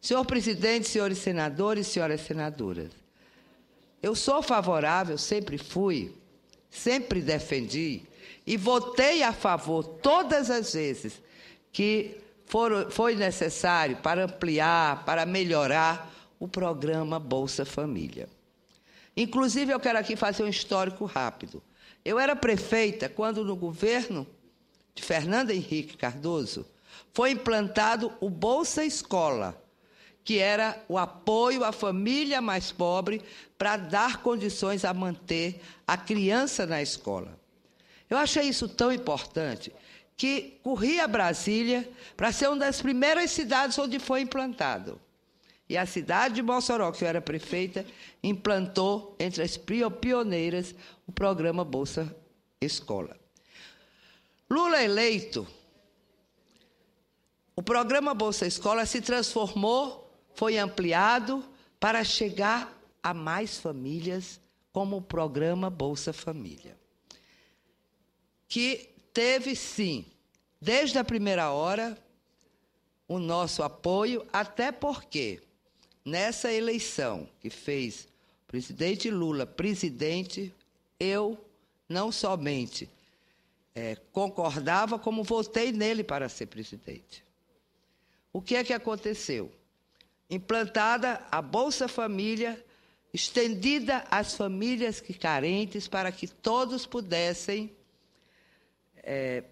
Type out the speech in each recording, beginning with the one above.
Senhor presidente, senhores senadores, senhoras senadoras, eu sou favorável, sempre fui, sempre defendi e votei a favor todas as vezes que foi necessário para ampliar, para melhorar o programa Bolsa Família. Inclusive, eu quero aqui fazer um histórico rápido. Eu era prefeita quando, no governo de Fernando Henrique Cardoso, foi implantado o Bolsa Escola que era o apoio à família mais pobre para dar condições a manter a criança na escola. Eu achei isso tão importante que corri a Brasília para ser uma das primeiras cidades onde foi implantado. E a cidade de Mossoró, que eu era prefeita, implantou entre as pioneiras o programa Bolsa Escola. Lula eleito, o programa Bolsa Escola se transformou foi ampliado para chegar a mais famílias, como o programa Bolsa Família, que teve, sim, desde a primeira hora, o nosso apoio, até porque nessa eleição que fez o presidente Lula presidente, eu não somente é, concordava, como votei nele para ser presidente. O que é que aconteceu? implantada a Bolsa Família, estendida às famílias que carentes para que todos pudessem é,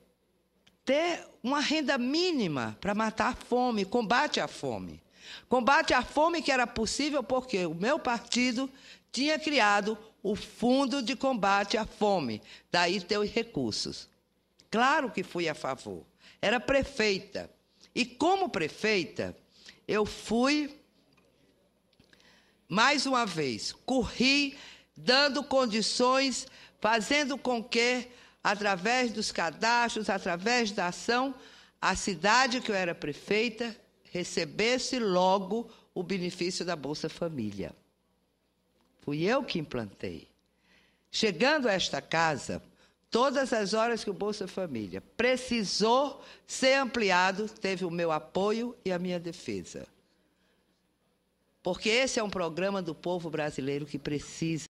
ter uma renda mínima para matar a fome, combate à fome. Combate à fome que era possível porque o meu partido tinha criado o Fundo de Combate à Fome, daí teus recursos. Claro que fui a favor. Era prefeita. E como prefeita, eu fui mais uma vez, corri dando condições, fazendo com que, através dos cadastros, através da ação, a cidade que eu era prefeita recebesse logo o benefício da Bolsa Família. Fui eu que implantei. Chegando a esta casa, todas as horas que o Bolsa Família precisou ser ampliado, teve o meu apoio e a minha defesa. Porque esse é um programa do povo brasileiro que precisa.